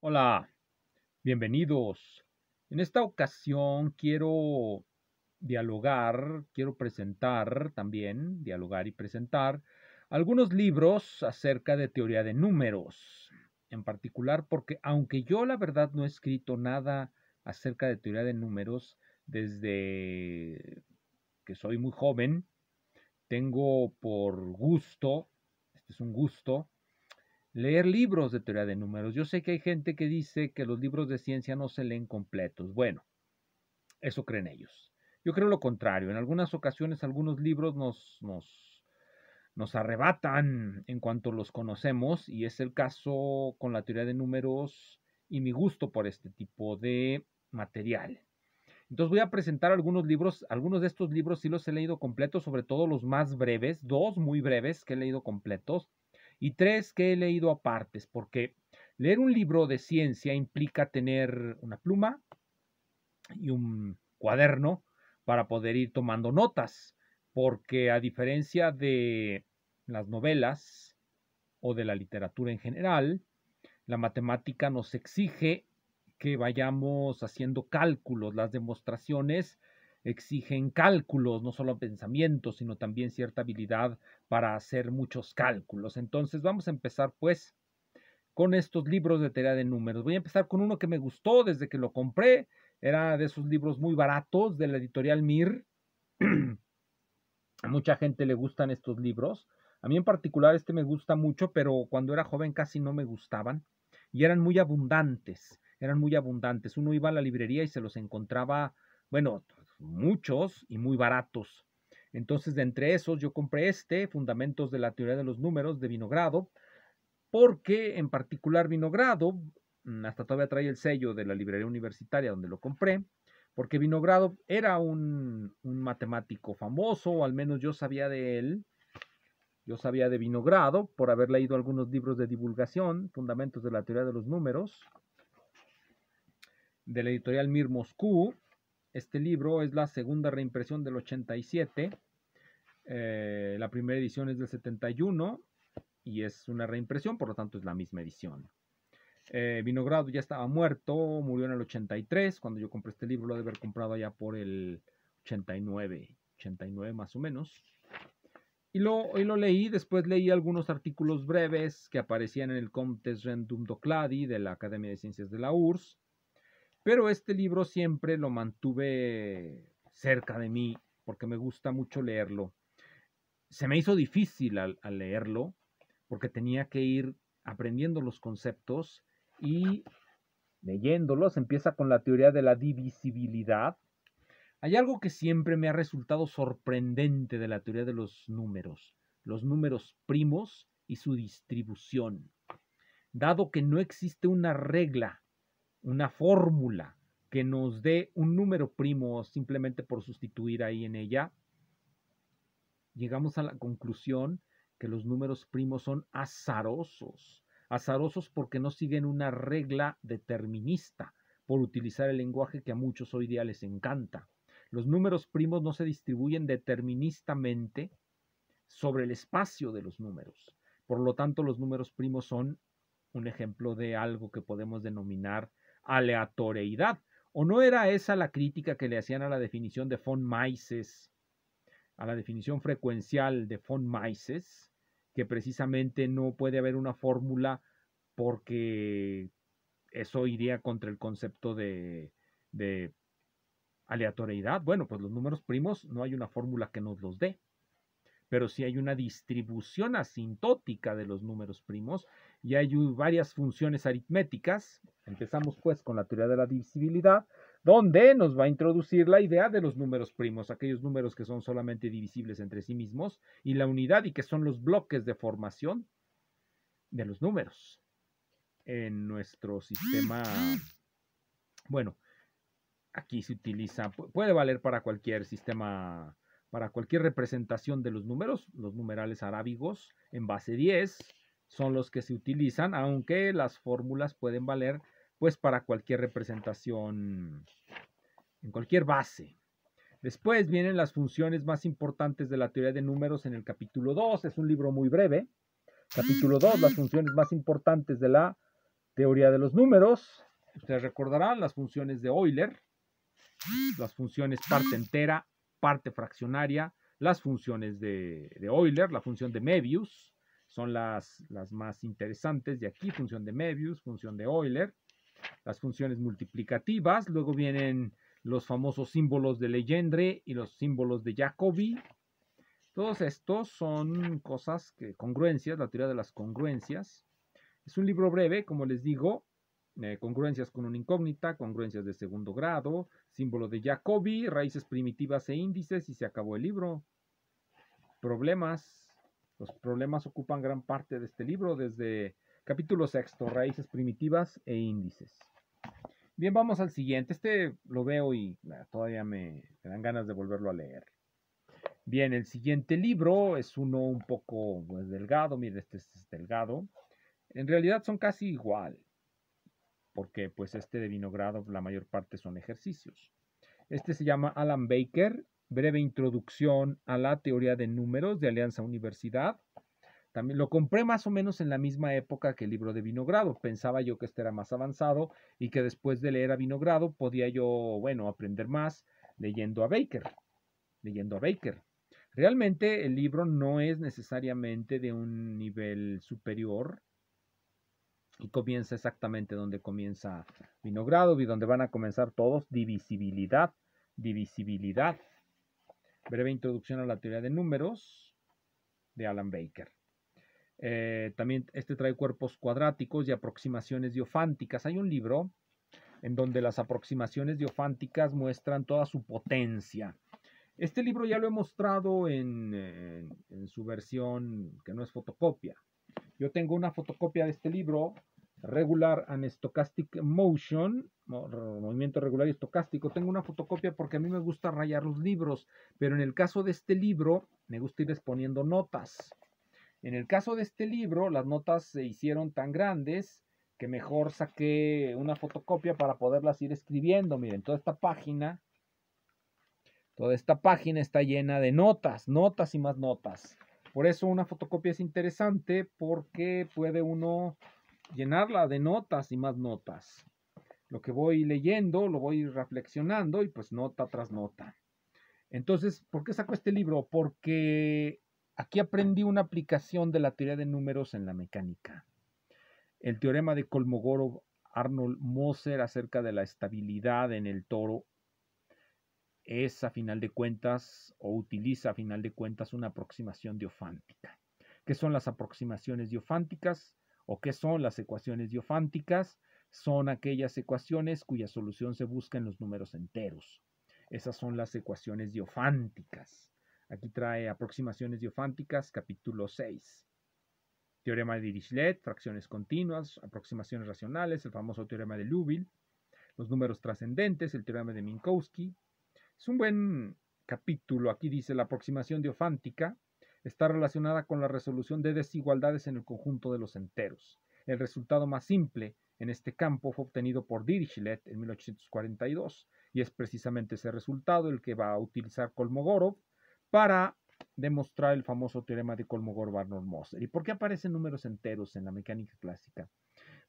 Hola, bienvenidos. En esta ocasión quiero dialogar, quiero presentar también, dialogar y presentar algunos libros acerca de teoría de números, en particular porque aunque yo la verdad no he escrito nada acerca de teoría de números desde que soy muy joven, tengo por gusto, este es un gusto, leer libros de teoría de números. Yo sé que hay gente que dice que los libros de ciencia no se leen completos. Bueno, eso creen ellos. Yo creo lo contrario. En algunas ocasiones algunos libros nos, nos, arrebatan en cuanto los conocemos y es el caso con la teoría de números y mi gusto por este tipo de material. Entonces voy a presentar algunos libros, algunos de estos libros sí los he leído completos, sobre todo los más breves, dos muy breves que he leído completos, y tres que he leído a partes, porque leer un libro de ciencia implica tener una pluma y un cuaderno para poder ir tomando notas, porque a diferencia de las novelas o de la literatura en general, la matemática nos exige que vayamos haciendo cálculos, las demostraciones exigen cálculos, no solo pensamientos, sino también cierta habilidad para hacer muchos cálculos. Entonces vamos a empezar pues con estos libros de teoría de números. Voy a empezar con uno que me gustó desde que lo compré. Era de esos libros muy baratos de la editorial Mir. a mucha gente le gustan estos libros. A mí en particular este me gusta mucho, pero cuando era joven casi no me gustaban y eran muy abundantes. Eran muy abundantes. Uno iba a la librería y se los encontraba bueno, muchos y muy baratos. Entonces, de entre esos, yo compré este, Fundamentos de la Teoría de los Números de Vinogrado, porque en particular Vinogrado, mm, hasta todavía trae el sello de la librería universitaria donde lo compré, porque Vinogrado era un, matemático famoso, o al menos yo sabía de él, yo sabía de Vinogrado por haber leído algunos libros de divulgación, Fundamentos de la Teoría de los Números, de la editorial Mir Moscú, este libro es la segunda reimpresión del 87. Eh, la primera edición es del 71 y es una reimpresión, por lo tanto es la misma edición. Eh, Vinogrado ya estaba muerto, murió en el 83. Cuando yo compré este libro lo de haber comprado ya por el 89, 89 más o menos. Y lo, y lo leí, después leí algunos artículos breves que aparecían en el Comtes Rendum Docladi de la Academia de Ciencias de la URSS pero este libro siempre lo mantuve cerca de mí porque me gusta mucho leerlo. Se me hizo difícil al, leerlo porque tenía que ir aprendiendo los conceptos y leyéndolos. Empieza con la teoría de la divisibilidad. Hay algo que siempre me ha resultado sorprendente de la teoría de los números, los números primos y su distribución. Dado que no existe una regla una fórmula que nos dé un número primo simplemente por sustituir ahí en ella, llegamos a la conclusión que los números primos son azarosos, azarosos porque no siguen una regla determinista, por utilizar el lenguaje que a muchos hoy día les encanta. Los números primos no se distribuyen deterministamente sobre el espacio de los números. Por lo tanto, los números primos son un ejemplo de algo que podemos denominar aleatoriedad. ¿O no era esa la crítica que le hacían a la definición de von Mises, a la definición frecuencial de von Mises, que precisamente no puede haber una fórmula porque eso iría contra el concepto de, de aleatoriedad? Bueno, pues los números primos no hay una fórmula que nos los dé pero si hay una distribución asintótica de los números primos y hay varias funciones aritméticas. Empezamos pues con la teoría de la divisibilidad, donde nos va a introducir la idea de los números primos, aquellos números que son solamente divisibles entre sí mismos, y la unidad y que son los bloques de formación de los números en nuestro sistema. Bueno, aquí se utiliza, puede valer para cualquier sistema para cualquier representación de los números, los numerales arábigos en base 10 son los que se utilizan, aunque las fórmulas pueden valer pues para cualquier representación en cualquier base. Después vienen las funciones más importantes de la teoría de números en el capítulo 2, es un libro muy breve. Capítulo 2, las funciones más importantes de la teoría de los números. Ustedes recordarán las funciones de Euler, las funciones parte entera, parte fraccionaria, las funciones de, Euler, la función de Mebius, son las, más interesantes de aquí, función de Mebius, función de Euler, las funciones multiplicativas, luego vienen los famosos símbolos de Legendre y los símbolos de Jacobi. Todos estos son cosas que, congruencias, la teoría de las congruencias. Es un libro breve, como les digo, eh, congruencias con una incógnita, congruencias de segundo grado, símbolo de Jacobi, raíces primitivas e índices y se acabó el libro. Problemas. Los problemas ocupan gran parte de este libro desde capítulo sexto, raíces primitivas e índices. Bien, vamos al siguiente. Este lo veo y ah, todavía me, dan ganas de volverlo a leer. Bien, el siguiente libro es uno un poco delgado. Mire, este es delgado. En realidad son casi igual porque pues este de Vinogrado, la mayor parte son ejercicios. Este se llama Alan Baker, breve introducción a la teoría de números de Alianza Universidad. También lo compré más o menos en la misma época que el libro de Vinogrado. Pensaba yo que este era más avanzado y que después de leer a Vinogrado podía yo, bueno, aprender más leyendo a Baker. Leyendo a Baker. Realmente el libro no es necesariamente de un nivel superior y comienza exactamente donde comienza grado y donde van a comenzar todos, divisibilidad, divisibilidad. Breve introducción a la teoría de números de Alan Baker. Eh, también este trae cuerpos cuadráticos y aproximaciones diofánticas. Hay un libro en donde las aproximaciones diofánticas muestran toda su potencia. Este libro ya lo he mostrado en su versión que no es fotocopia. Yo tengo una fotocopia de este libro regular and stochastic motion, movimiento regular y estocástico. Tengo una fotocopia porque a mí me gusta rayar los libros, pero en el caso de este libro me gusta ir exponiendo notas. En el caso de este libro, las notas se hicieron tan grandes que mejor saqué una fotocopia para poderlas ir escribiendo. Miren, toda esta página, toda esta página está llena de notas, notas y más notas. Por eso una fotocopia es interesante porque puede uno llenarla de notas y más notas. Lo que voy leyendo, lo voy reflexionando y pues nota tras nota. Entonces, ¿por qué saco este libro? Porque aquí aprendí una aplicación de la teoría de números en la mecánica. El teorema de Kolmogorov Arnold Moser acerca de la estabilidad en el toro es a final de cuentas o utiliza a final de cuentas una aproximación diofántica. ¿Qué son las aproximaciones diofánticas? o qué son las ecuaciones diofánticas. Son aquellas ecuaciones cuya solución se busca en los números enteros. Esas son las ecuaciones diofánticas. Aquí trae aproximaciones diofánticas, capítulo 6. Teorema de Dirichlet, fracciones continuas, aproximaciones racionales, el famoso teorema de Liouville, los números trascendentes, el teorema de Minkowski. Es un buen capítulo. Aquí dice la aproximación diofántica está relacionada con la resolución de desigualdades en el conjunto de los enteros. El resultado más simple en este campo fue obtenido por Dirichlet en 1842 y es precisamente ese resultado el que va a utilizar Kolmogorov para demostrar el famoso teorema de Kolmogorov-Arnold-Moser. ¿Y por qué aparecen números enteros en la mecánica clásica?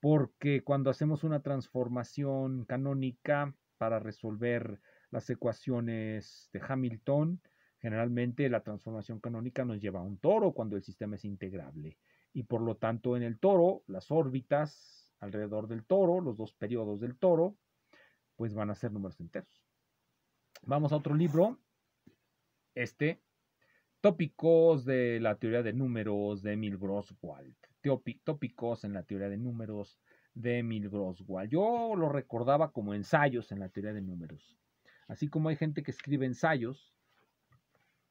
Porque cuando hacemos una transformación canónica para resolver las ecuaciones de Hamilton, Generalmente la transformación canónica nos lleva a un toro cuando el sistema es integrable y por lo tanto en el toro las órbitas alrededor del toro, los dos periodos del toro, pues van a ser números enteros. Vamos a otro libro, este, Tópicos de la teoría de números de Emil Grosswald. Tópicos en la teoría de números de Emil Yo lo recordaba como ensayos en la teoría de números. Así como hay gente que escribe ensayos,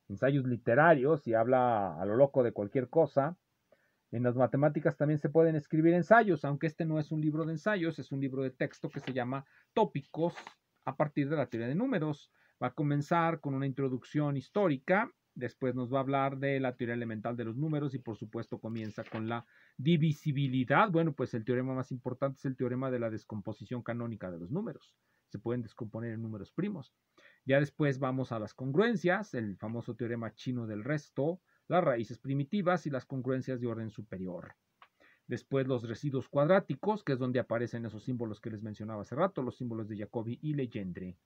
ensayos literarios y habla a lo loco de cualquier cosa. En las matemáticas también se pueden escribir ensayos, aunque este no es un libro de ensayos, es un libro de texto que se llama Tópicos a partir de la teoría de números. Va a comenzar con una introducción histórica, después nos va a hablar de la teoría elemental de los números y por supuesto comienza con la divisibilidad. Bueno, pues el teorema más importante es el teorema de la descomposición canónica de los números. Se pueden descomponer en números primos. Ya después vamos a las congruencias, el famoso teorema chino del resto, las raíces primitivas y las congruencias de orden superior. Después los residuos cuadráticos, que es donde aparecen esos símbolos que les mencionaba hace rato, los símbolos de Jacobi y Legendre.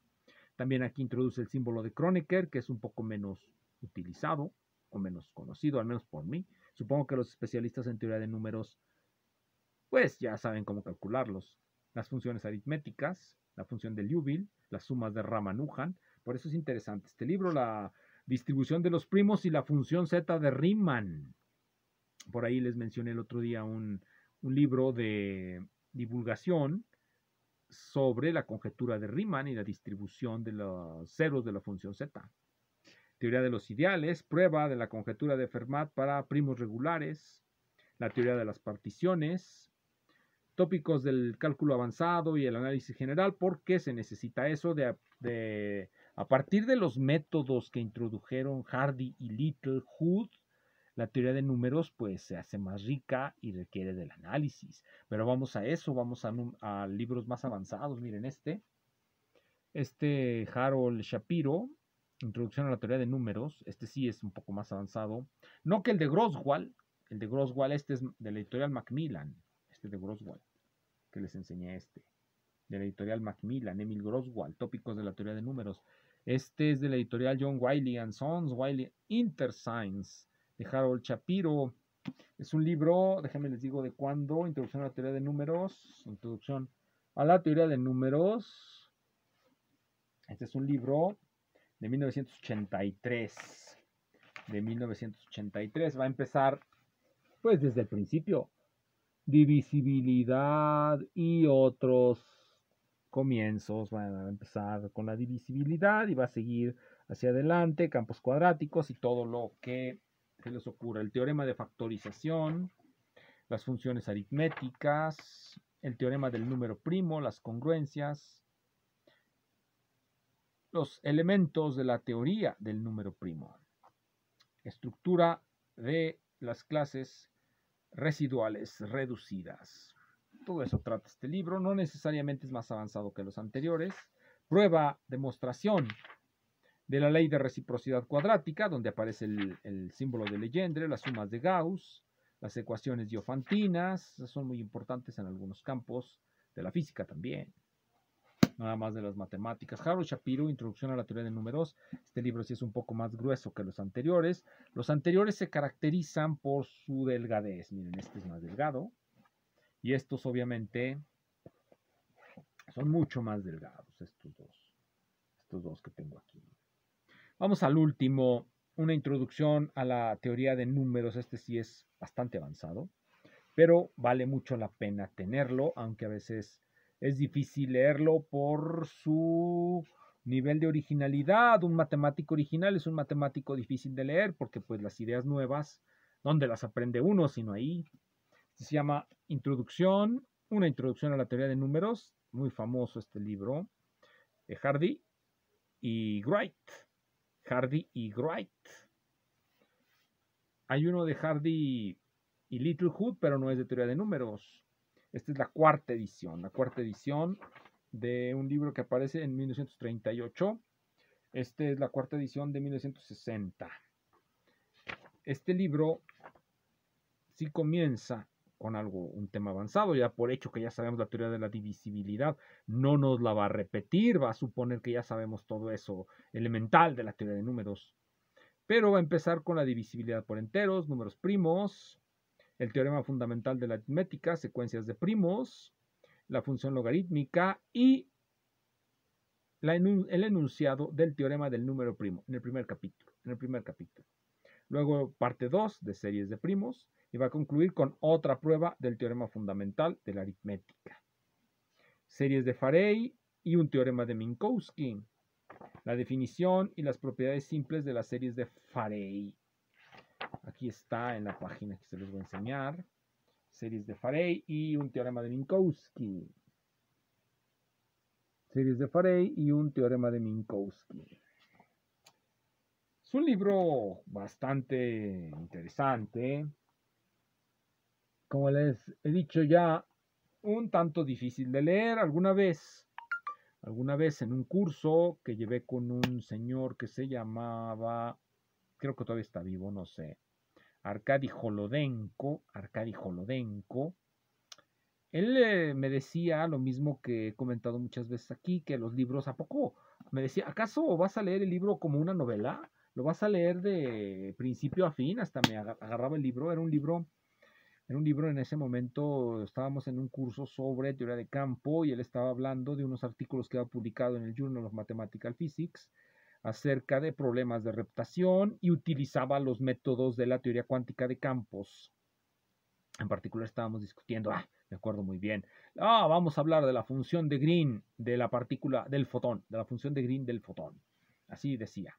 También aquí introduce el símbolo de Kronecker, que es un poco menos utilizado o menos conocido, al menos por mí. Supongo que los especialistas en teoría de números, pues ya saben cómo calcularlos. Las funciones aritméticas, la función de Liouville, las sumas de Ramanujan, por eso es interesante este libro, La distribución de los primos y la función Z de Riemann. Por ahí les mencioné el otro día un, libro de divulgación sobre la conjetura de Riemann y la distribución de los ceros de la función Z. Teoría de los ideales, prueba de la conjetura de Fermat para primos regulares, la teoría de las particiones, tópicos del cálculo avanzado y el análisis general, porque se necesita eso de a partir de los métodos que introdujeron Hardy y Little Hood, la teoría de números pues se hace más rica y requiere del análisis. Pero vamos a eso, vamos a, libros más avanzados. Miren este. Este Harold Shapiro, Introducción a la teoría de números. Este sí es un poco más avanzado. No que el de Groswald. El de Groswald este es de la editorial Macmillan. Este de Groswald. Que les enseñé este. De la editorial Macmillan, Emil Groswald. Tópicos de la teoría de números. Este es de la editorial John Wiley and Sons, Wiley Interscience, de Harold Shapiro. Es un libro, déjenme les digo de cuándo, Introducción a la teoría de números, Introducción a la teoría de números. Este es un libro de 1983. De 1983 va a empezar pues desde el principio. Divisibilidad y otros comienzos, van a empezar con la divisibilidad y va a seguir hacia adelante, campos cuadráticos y todo lo que se les ocurra. El teorema de factorización, las funciones aritméticas, el teorema del número primo, las congruencias, los elementos de la teoría del número primo, estructura de las clases residuales reducidas. Todo eso trata este libro. No necesariamente es más avanzado que los anteriores. Prueba, demostración de la ley de reciprocidad cuadrática, donde aparece el, símbolo de Legendre, las sumas de Gauss, las ecuaciones diofantinas, son muy importantes en algunos campos de la física también nada más de las matemáticas. Harold Shapiro, Introducción a la Teoría de Números. Este libro sí es un poco más grueso que los anteriores. Los anteriores se caracterizan por su delgadez. Miren, este es más delgado. Y estos obviamente son mucho más delgados, estos dos. Estos dos que tengo aquí. Vamos al último, una introducción a la teoría de números. Este sí es bastante avanzado, pero vale mucho la pena tenerlo, aunque a veces es difícil leerlo por su nivel de originalidad. Un matemático original es un matemático difícil de leer porque pues las ideas nuevas, ¿dónde las aprende uno? Sino ahí se llama Introducción, una introducción a la teoría de números, muy famoso este libro, de Hardy y Wright. Hardy y Wright. Hay uno de Hardy y Hood. pero no es de teoría de números. Esta es la cuarta edición, la cuarta edición de un libro que aparece en 1938. Esta es la cuarta edición de 1960. Este libro sí comienza con algo, un tema avanzado, ya por hecho que ya sabemos la teoría de la divisibilidad, no nos la va a repetir, va a suponer que ya sabemos todo eso elemental de la teoría de números. Pero va a empezar con la divisibilidad por enteros, números primos, el teorema fundamental de la aritmética, secuencias de primos, la función logarítmica y el enunciado del teorema del número primo en el primer capítulo. En el primer capítulo luego parte 2 de series de primos y va a concluir con otra prueba del teorema fundamental de la aritmética. Series de Farey y un teorema de Minkowski. La definición y las propiedades simples de las series de Farey. Aquí está en la página que se les voy a enseñar. Series de Farey y un teorema de Minkowski. Series de Farey y un teorema de Minkowski. Es un libro bastante interesante. Como les he dicho ya, un tanto difícil de leer. Alguna vez, alguna vez en un curso que llevé con un señor que se llamaba, creo que todavía está vivo, no sé, Arcadi Holodenko, Arcadi Jolodenko. Él eh, me decía lo mismo que he comentado muchas veces aquí, que los libros, ¿a poco? Me decía, ¿acaso vas a leer el libro como una novela? lo vas a leer de principio a fin, hasta me agarraba el libro, era un libro, era un libro en ese momento, estábamos en un curso sobre teoría de campo y él estaba hablando de unos artículos que había publicado en el Journal of Mathematical Physics acerca de problemas de reptación y utilizaba los métodos de la teoría cuántica de campos. En particular estábamos discutiendo, ah, me acuerdo muy bien, ah, vamos a hablar de la función de Green de la partícula del fotón, de la función de Green del fotón. Así decía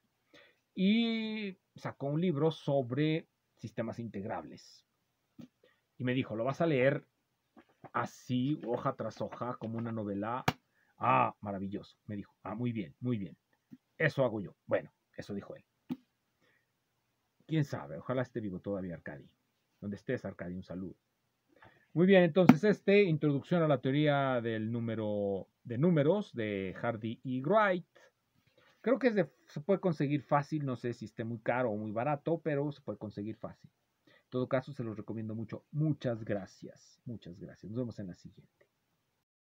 y sacó un libro sobre sistemas integrables. Y me dijo, lo vas a leer así, hoja tras hoja, como una novela. Ah, maravilloso, me dijo. Ah, muy bien, muy bien. Eso hago yo. Bueno, eso dijo él. Quién sabe, ojalá esté vivo todavía Arcadi. Donde estés, Arcadi, un saludo. Muy bien, entonces este, introducción a la teoría del número de números de Hardy y Wright. Creo que se puede conseguir fácil, no sé si esté muy caro o muy barato, pero se puede conseguir fácil. En todo caso, se los recomiendo mucho. Muchas gracias. Muchas gracias. Nos vemos en la siguiente.